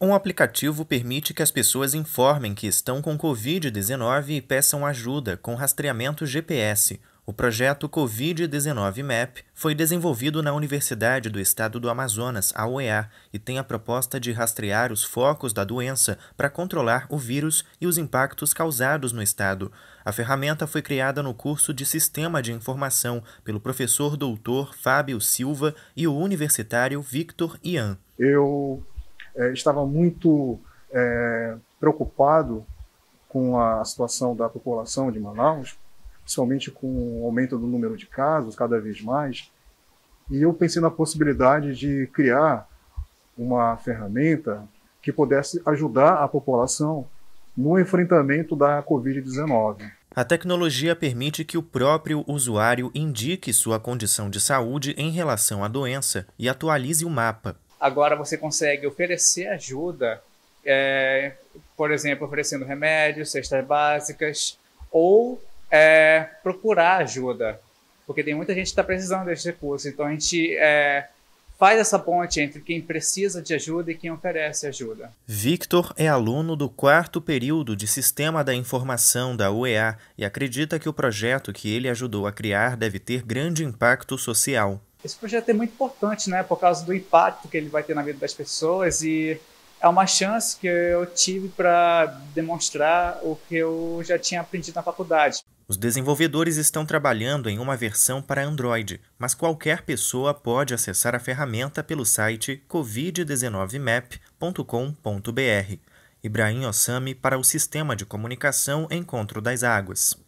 Um aplicativo permite que as pessoas informem que estão com Covid-19 e peçam ajuda com rastreamento GPS. O projeto Covid-19 Map foi desenvolvido na Universidade do Estado do Amazonas, a UEA, e tem a proposta de rastrear os focos da doença para controlar o vírus e os impactos causados no estado. A ferramenta foi criada no curso de Sistema de Informação pelo professor doutor Fábio Silva e o universitário Victor Ian. Eu é, estava muito é, preocupado com a situação da população de Manaus, principalmente com o aumento do número de casos cada vez mais, e eu pensei na possibilidade de criar uma ferramenta que pudesse ajudar a população no enfrentamento da Covid-19. A tecnologia permite que o próprio usuário indique sua condição de saúde em relação à doença e atualize o mapa, Agora você consegue oferecer ajuda, é, por exemplo, oferecendo remédios, cestas básicas, ou é, procurar ajuda, porque tem muita gente que está precisando desse recursos. Então a gente é, faz essa ponte entre quem precisa de ajuda e quem oferece ajuda. Victor é aluno do quarto período de Sistema da Informação da UEA e acredita que o projeto que ele ajudou a criar deve ter grande impacto social. Esse projeto é muito importante, né? Por causa do impacto que ele vai ter na vida das pessoas e é uma chance que eu tive para demonstrar o que eu já tinha aprendido na faculdade. Os desenvolvedores estão trabalhando em uma versão para Android, mas qualquer pessoa pode acessar a ferramenta pelo site covid19map.com.br. Ibrahim Osami para o Sistema de Comunicação Encontro das Águas.